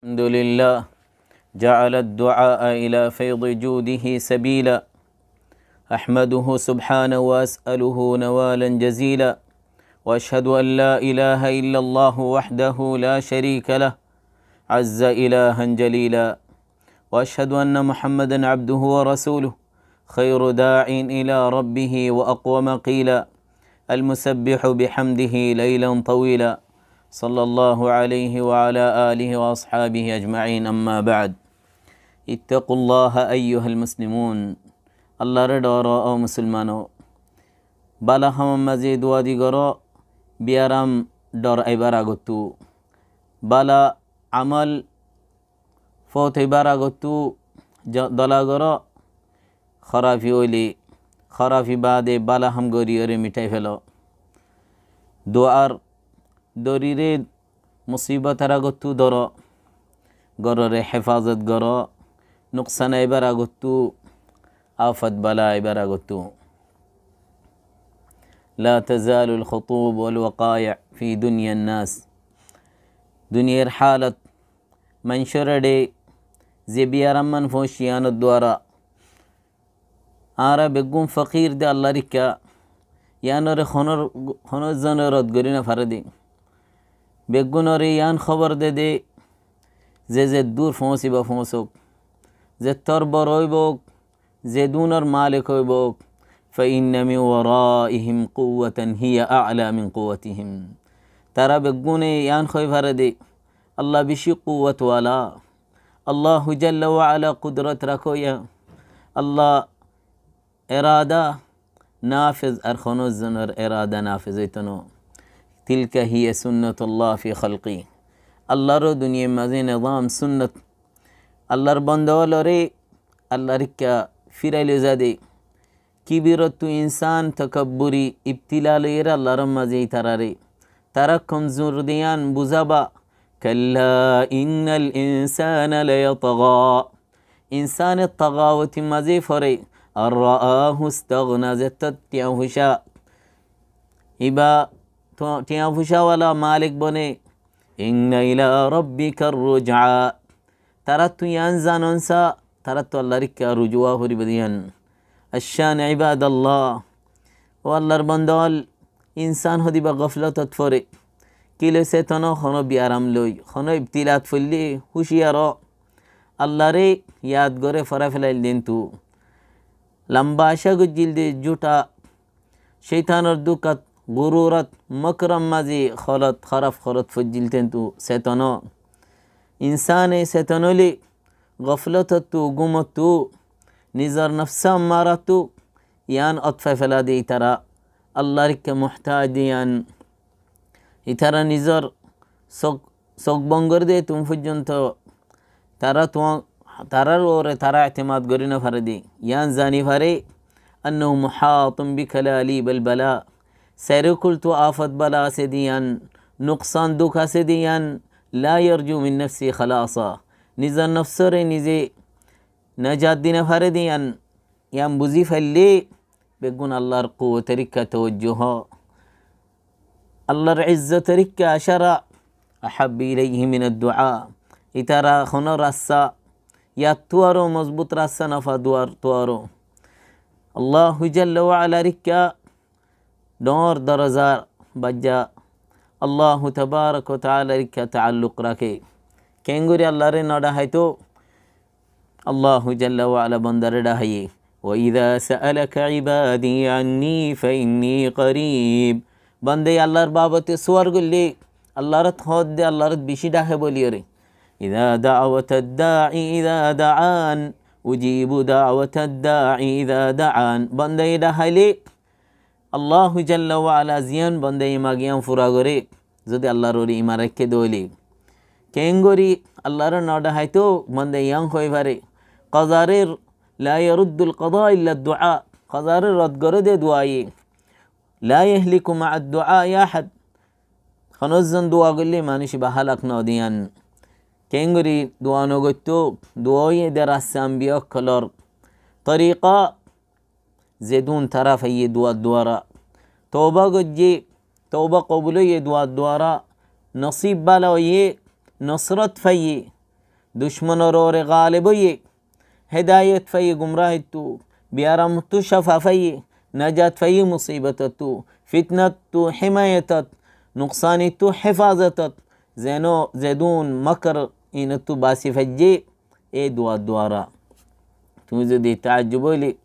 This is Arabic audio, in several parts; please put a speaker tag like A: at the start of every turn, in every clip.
A: الحمد لله جعل الدعاء إلى فيض جوده سبيلا أحمده سبحانه وأسأله نوالا جزيلا وأشهد أن لا إله إلا الله وحده لا شريك له عز إلها جليلا وأشهد أن محمدا عبده ورسوله خير داع إلى ربه وأقوم قيلا المسبح بحمده ليلا طويلا صلى الله عليه وعلى آله وأصحابه أجمعين أما بعد اتقوا الله أيها المسلمون الله ردارا أو مسلمان بلا هم مزيد واديگرا বিয়ারাম ডর আইবার আগতু বালা আমল ফত হইবার আগতু দলাগর খরাফি ওইলি খরাফি বাদে বালা হাম গরিয়রে মিঠাই ফেল دوار دوريري مصيبة تراغتو درا قرر حفاظة قرا نقصنا عبارة قلتو آفت بلا عبارة قلتو لا تزال الخطوب والوقائع في دنيا الناس دنيا حالت من شردي زبيارا من فوشيان الدوارا آرا بقوم فقير دي الله ركا يانر خنر خنر زنرات قرين فردي بگونو یان خبر داده زه زه دور فونسی با فونسو زه تر برای بوک زه مالک مالکوی بوک فإن من ورائهم قوة هي أعلى من قوتهم ترى بقوني يان خوي فردي الله بشي قوة ولا الله جل وعلا قدرة ركويا الله إرادة نافذ أرخنو الزنر إرادة نافذتنو তিলকা হিয়া সুন্নতল্লাহ ফি খালকি আল্লাহরও দুনিয়া মাঝে নজাম সুন্নত আল্লাহর বন্ধওয়ালরে আল্লাহর কা ফিরাইলে যাদে কিবিরতু ইনসান তকব্বুরি ইবতিলালের আল্লাহর মাঝেই তারারে তারা কমজোর দিয়ান বুঝাবা কাল্লা ইন্নাল ইনসান লয়তগা ইনসানের তগাওতি মাঝে ফরে আর রাহু স্তগনা জেতত্যাহুষা ইবা টিয়াভুষাওয়ালা মালিক বনে ইংনাইলা রব্বিকার রুজা তারা তুইয়ান জাননসা তারা তো আল্লাহ রিকা রুজুয়া হরিবদিয়ান আশান ইবাদ আল্লাহ ও আল্লাহর বন্দল ইনসান হদিবা গফলত ফরে কি লৈছে তন খন বিয়ারাম লই খন ইবতিলাত ফুললি হুঁশিয়ার আল্লাহরে ইয়াদ গড়ে ফরা ফেলাইল দিন তু লম্বা আশা গুজিল দে জুটা শৈতানর দুকাত غرورت مكرم مزي خلط خرف خلط فجلتن تو ستنا إنسان ستنولي غفلتت تو قمت تو نزر نفسا مارت تو يان أطفى فلا دي ترى الله رك محتاج يان ترى نزر سق سق بنگر دي تم فجن تو ترى تو ترى الور ترى اعتماد قرنا فردي يان زاني فري أنه محاط بكلاليب البلاء سيركل تو آفت بلا سديا نقصان دوكا سديا لا يرجو من نفسي خلاصا نزا نفسر نزي نجات دين فرديا يام بزيف اللي بيقول الله رقو تركة توجها الله العزة تركة شرع أحب إليه من الدعاء إترى خنا رسا يا توارو مضبوط رسا نفا دوار توارو الله جل وعلا ركّا دور درزار بجا الله تبارك وتعالى لك تعلق راكي अल्लाह रे الله है तो अल्लाह जल्ल वाला बंदर وإذا سألك عبادي عني فإني قريب بندي الله بابت سوار قلي الله رت خود دي الله رت بشي داهي بوليري إذا دعوة الداعي إذا دعان أجيب دعوة الداعي إذا دعان بندي دهي لي الله جل وعلا زيان بنده ایماگیان فورا گوری زد الله روری ایما رکھے دولی کینگوری الله رو نوڑا ہے تو بنده ایان خوی فاری قضارر لا يرد القضاء الا الدعاء قضارر رد گرد دعائی لا يهلک مع الدعاء یا حد خنوزن دعا گلی مانش با حلق نو دیان کینگوری دعا نو گتو در اسیان کلار طریقہ زيدون ترى في دوا دوارا توبة قجي توبة قبولية دوا دوارا نصيب بلاوي نصرت في دشمن رور غالبي هداية في قمراه تو بيارم تو شفا في نجات في مصيبة تو فتنة تو حماية نقصان تو حفاظة زينو زيدون مكر إن تو باسي فجي اي دوا دوارا تو زدي تعجبولي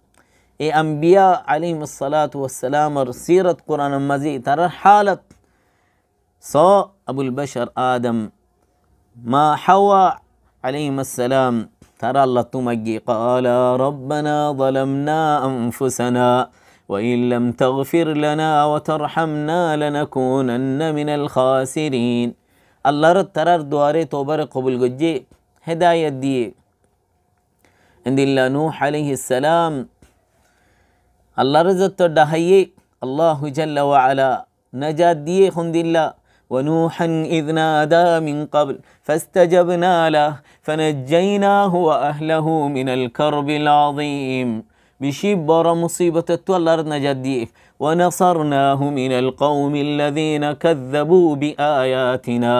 A: اي انبياء عليهم الصلاة والسلام سيرة قرآن مزيد ترى حالة سو ابو البشر ادم ما حوى عليهم السلام ترى الله تمجي قال ربنا ظلمنا انفسنا وان لم تغفر لنا وترحمنا لنكونن من الخاسرين الله رد ترى دواري توبر قبل قجي هداية دي عند الله نوح عليه السلام আল্লাহ রেজত্ব ডাহাইয়ে আল্লাহ জাল্লা نجا নাজাদ দিয়ে হন্দিল্লা ونوحا إذ نادى من قبل فاستجبنا له فنجيناه وأهله من الكرب العظيم بشبر برا مصيبة التولر نجديف ونصرناه من القوم الذين كذبوا بآياتنا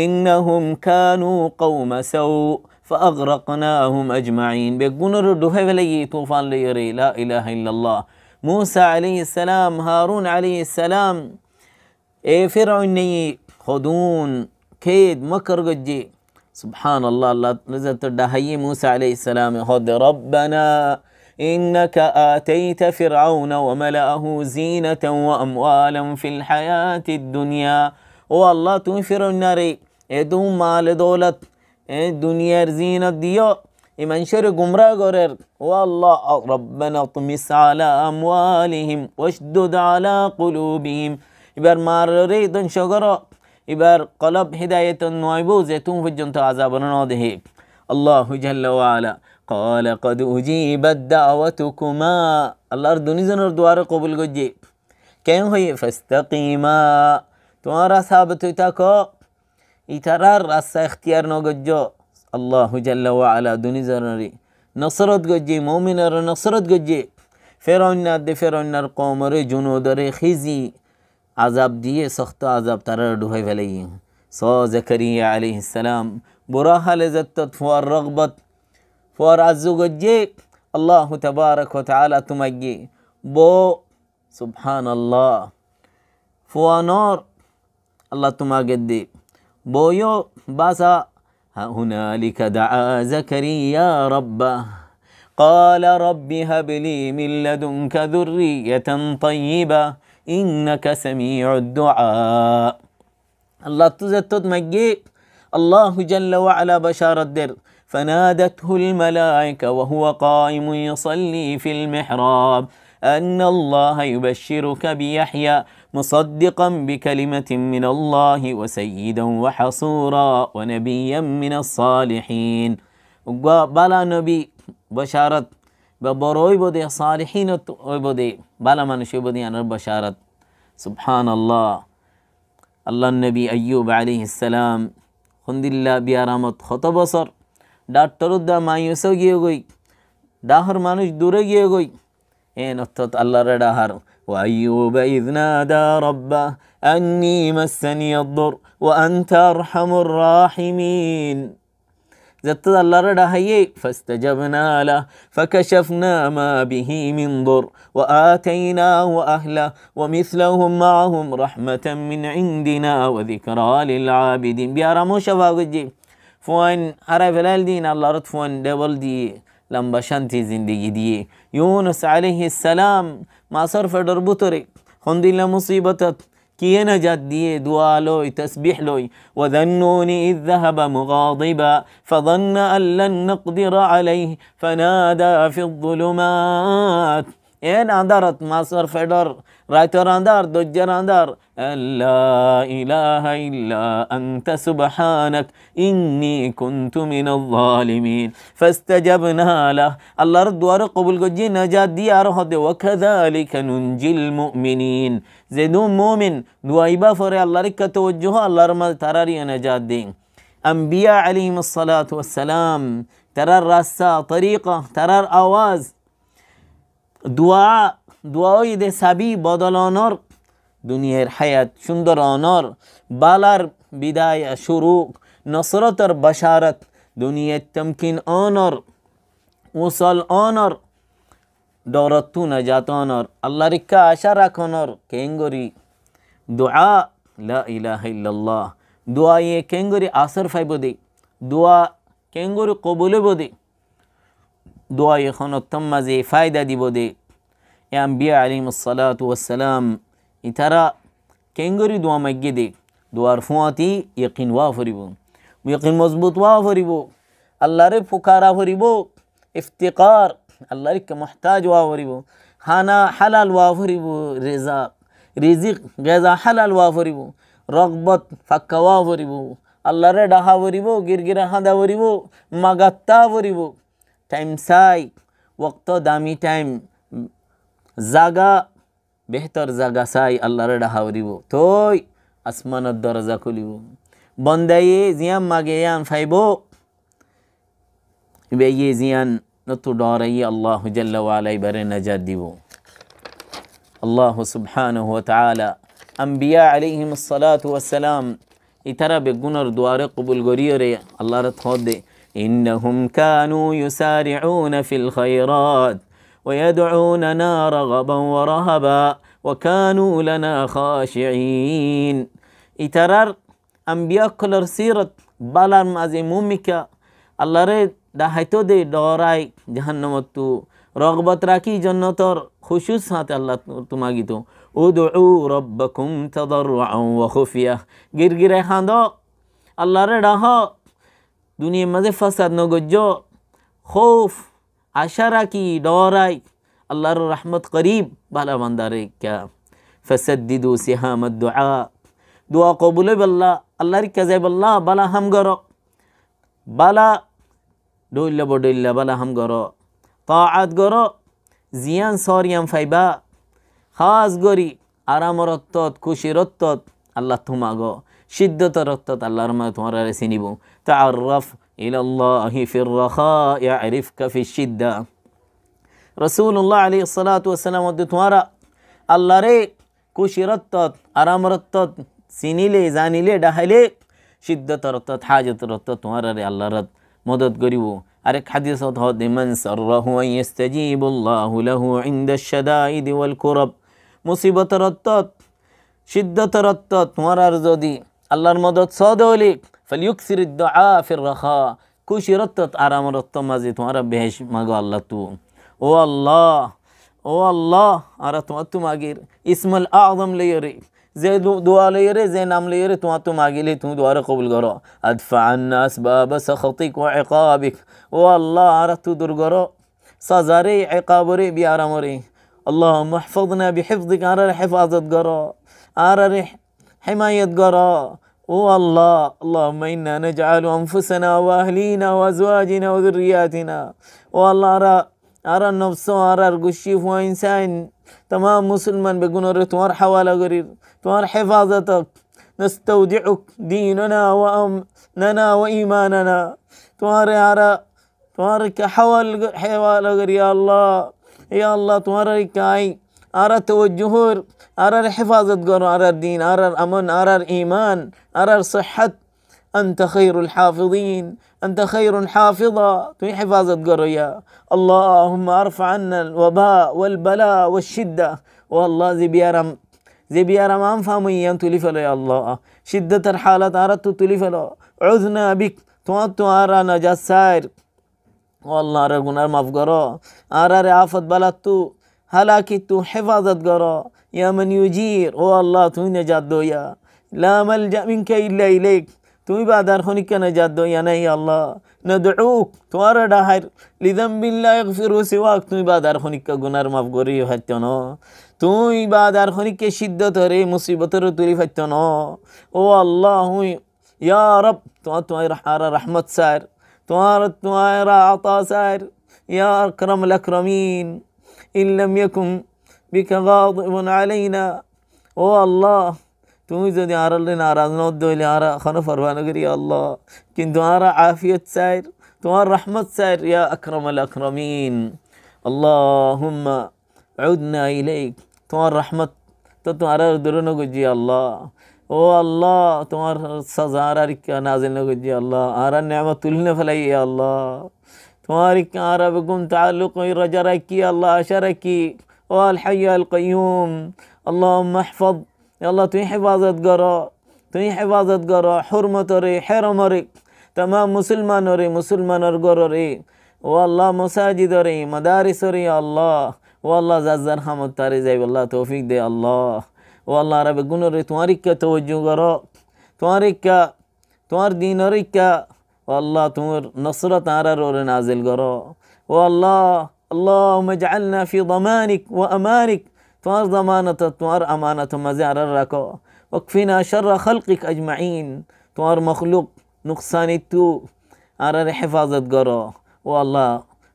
A: إنهم كانوا قوم سوء فأغرقناهم أجمعين بيقولون ردوا هاي ولي طوفان ليري لا إله إلا الله موسى عليه السلام هارون عليه السلام اي فرعون ني خدون كيد مكر قجي سبحان الله الله نزلت هي موسى عليه السلام خد ربنا إنك آتيت فرعون وملأه زينة وأموالا في الحياة الدنيا والله تنفر النار يدوم مال دولت دنيار زينة ديو إمن شر قمرا قرر والله ربنا اطمس على أموالهم واشدد على قلوبهم إبر مار ريد شغرا إبر قلب هداية نويبوزة تنفجن تعذابنا نوضهي الله جل وعلا قال قد أجيبت دعوتكما الأرض نزن الدوار قبل قجي كين هي فاستقيما توارا ثابت تاكو ইতারার রাস্তা এখতিয়ার নগজ্য আল্লাহ জাল্লা আলা দুনিজারি নসরত গজ্জি মৌমিনার নসরত গজ্জি ফেরন্যার দে ফেরন্যার কমরে জুনুদরে খিজি আজাব দিয়ে সখত আজাব তারা ডুহাই ফেলাই স জাকারিয়া আলি ইসালাম বুড়া হালে জত্তত ফুয়ার রগবত ফুয়ার আজু গজ্জি আল্লাহ তবারক তালা তোমাগি বো সুবহান আল্লাহ ফুয়ানোর আল্লাহ তোমাকে দ্বীপ بويو باسا هنالك دعا زكريا ربه قال رب هب لي من لدنك ذرية طيبة إنك سميع الدعاء الله تزتد مجيب الله جل وعلا بشار الدر فنادته الملائكة وهو قائم يصلي في المحراب أن الله يبشرك بيحيى مصدقا بكلمة من الله وسيدا وحصورا ونبيا من الصالحين بلا نبي بشارت ببروي بودي صالحين بودي بلا من شو بودي أنا يعني بشارت سبحان الله الله আল্লাহ নবী আইয়ুব আলী ইসালাম হন্দিল্লা বিয়ারামত হত বছর ডাক্তরুদ্দা মাইসও গিয়ে গই ডাহর মানুষ দূরে গিয়ে গই এন অর্থাৎ আল্লাহরে ডাহার وأيوب إذ نادى ربه أني مسني الضر وأنت أرحم الراحمين زت الله هي فاستجبنا له فكشفنا ما به من ضر وآتيناه أهله ومثلهم معهم رحمة من عندنا وذكرى للعابدين بيارمو شفاق جي فون أرى فلال دين الله رتفون دبل دي لمبشانتی زندگی دیئے یونس علیہ السلام ما صرف در بطرے خوندی لمصیبتت كي نجات دي دعاء لوي تسبيح لوي وذنوني إذ ذهب مغاضبا فظن أن لن نقدر عليه فنادى في الظلمات ين أندرت مصر فيدر رايتر أندر دجر أندر لا إله إلا أنت سبحانك إني كنت من الظالمين فاستجبنا له الله رد ورقب القجين نجات دياره وكذلك ننجي المؤمنين زيدون مؤمن دوائبا بافر الله رك توجه الله رمض تراري نجات دين أنبياء عليهم الصلاة والسلام ترى الرسا طريقة ترى الأواز দোয়া দোয়া ঈদে সাবি বদল অনর দুনিয়ার হায়াত সুন্দর অনর বালার বিদায় শুরু নসরতর বশারত দুনিয়ার তমকিন অনর উসল অনর দৌরতু না যাত অনর আল্লাহ রিক্কা আশা রাখনর কেঙ্গরি দোয়া লা দোয়া ইয়ে কেঙ্গরি আসর ফাইব দি দোয়া কেঙ্গরি কবুলে বদি دعای تم مزه فایده دی بوده ای انبیاء علیم الصلاة والسلام ای ترا کنگری دعا مگی دی دعا رفواتی یقین وافری بو یقین مضبوط وافری بو اللہ رے پکارا فری بو افتقار اللہ رے محتاج وافری بو خانا حلال وافری بو رزا رزق غذا حلال وافری بو رغبت فکا وافری بو اللہ دہا وری بو گرگرہ دہا وری بو مگتا وری بو টাইম সাই ওক্ত দামি টাইম জাগা বেহতর জাগা চাই আল্লাহরে ডাহাউরিব তই আসমানত দরজা খুলিব বন্দাইয়ে জিয়াম মাগে ইয়ান ফাইব বেয়ে জিয়ান নতু ডরাইয়ে আল্লাহ জাল্লাই বারে নাজার দিব আল্লাহ সুবহান তালা আম্বিয়া আলিহিম সালাত ওয়াসালাম ইতারা বেগুনর দুয়ারে কবুল গরিয়রে আল্লাহর থ দে إنهم كانوا يسارعون في الخيرات ويدعوننا رغبا ورهبا وكانوا لنا خاشعين إترار أنبياء كلر سيرت بالارم مازي موميكا الله ريد دا حيتو دي دوراي جهنم التو رغبت راكي جنتر خشوص هات الله تماغي تو ادعوا ربكم تضرعا وخفية غير غير هاندو الله ريد দুনিয়ার মাঝে ফাসাদ নগজ্য খৌফ আশা রাখি ডরাই আল্লাহর রহমত করিব ভালা মন্দারে ক্যা দিদু সিহামদ দোয়া দোয়া কবুল বল্লা আল্লাহর কাজে বল্লা বালা হাম গর বালা ডইল বডইল বালা হাম গর তাআত গর জিয়ান সরিয়াম ফাইবা খাস গরি আরাম রত্তত খুশি রত্তত আল্লাহ তোমা গ সিদ্ধত রত্তত আল্লাহর মা তোমার চিনিব تعرف إلى الله في الرخاء يعرفك في الشدة رسول الله عليه الصلاة والسلام ودتوارا الله ري كوشي رتت أرام رتت سيني لي زاني لي دهي لي شدة رتت حاجة رتت وارا ري الله رت مدد قريبو أرك حديثة هذا من سره أن يستجيب الله له عند الشدائد والكرب مصيبة رتت شدة رتت وارا رزودي الله رمضت صدولي فليكثر الدعاء في الرخاء كوشي رتت أرام رتم أزيتم أرام بهش مغو الله تو والله والله أرام أتم أغير اسم الأعظم ليري زي دعاء ليري زي نام ليري تو أتم أغير لي تو دوار قبل غرو أدفع الناس باب سخطك وعقابك والله أرام تدر غرو سازاري عقابري بيارموري اللهم احفظنا بحفظك أرى حفاظت غرو أرى حماية غرو والله اللهم إنا نجعل أنفسنا وأهلينا وأزواجنا وذرياتنا والله أرى أرى النفس وأرى القشيف وإنسان تمام مسلما بقنر توار حوالى غرير توار حفاظتك نستودعك ديننا وأمننا وإيماننا توار أرى توارك حوال حوالى غرير يا الله يا الله توارك أي أرى توجهور أرى حفاظة قرآن أرى الدين أرى الأمن أرى الإيمان أرى الصحة أنت خير الحافظين أنت خير حافظة في حفاظة قرية اللهم أرفع عنا الوباء والبلاء والشدة والله زي بيارم زي بيارم أنفهم أن تلفل يا الله شدة الحالات أردت تلفل عذنا بك أرى أرانا جسائر والله رغنا مفقرا أرى آفت بلدتو حالانکہ تو حفاظت قرا يا من يجير او الله تو نجات دو لا ملجا منك الا إليك تو ہی بادار خونی نجات دو یا نہیں اللہ تو آرہ ڈاہر لذنب الله يغفر سواك تو ہی بادار خونی کا گنار تو ہی بادار شدة کے شدت رے رو تولی فتیونو او الله يا رب تو تمہاری ہمارا رحمت تو تمہارا تمہارا عطا سار يا أكرم الأكرمين إن لم يكن بك غاضب علينا أو الله তুমি যদি আর আল্লাহ নারাজ নদ দইলে আর খানো ফরমানো করি আল্লাহ কিন্তু আর আফিয়ত চাইর তোমার রহমত চাইর ইয়া আকরম আল আকরমিন আল্লাহুম্মা عدنا إليك তোমার রহমত তো তোমার দূরণ গজি আল্লাহ ও আল্লাহ তোমার সাজা আর আর নাজিল গজি আল্লাহ আর নেমা তুলনে ফেলাই আল্লাহ تبارك يا ربكم تعلق رجرك الله شرك والحي القيوم اللهم احفظ يا الله توي حفاظت قرا توي حفاظت قرا حرمة ري حرم ري تمام مسلمان ري مسلمان قرا ري والله مساجد ري مدارس ري الله والله زازر حمد تاري زي والله توفيق دي الله والله رب قنر توارك توجه قرا توارك توار دين ريك والله تمر نصرة تارر نازل قرا والله اللهم اجعلنا في ضمانك وأمانك تمر ضمانة تمر أمانة مزار الركا وكفنا شر خلقك أجمعين تمر مخلوق نقصان التو أرر حفاظة قرا والله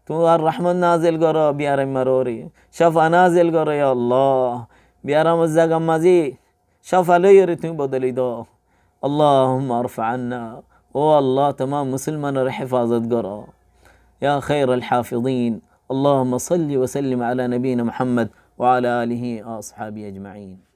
A: تمر رحمن نازل قرا بيارم مروري شفا نازل قرا يا الله بيارم الزقم مزي شفا ليرتم بدل دو اللهم ارفع عنا والله تمام مسلمنا حفاظة قرأ يا خير الحافظين اللهم صل وسلم على نبينا محمد وعلى آله وأصحابه أجمعين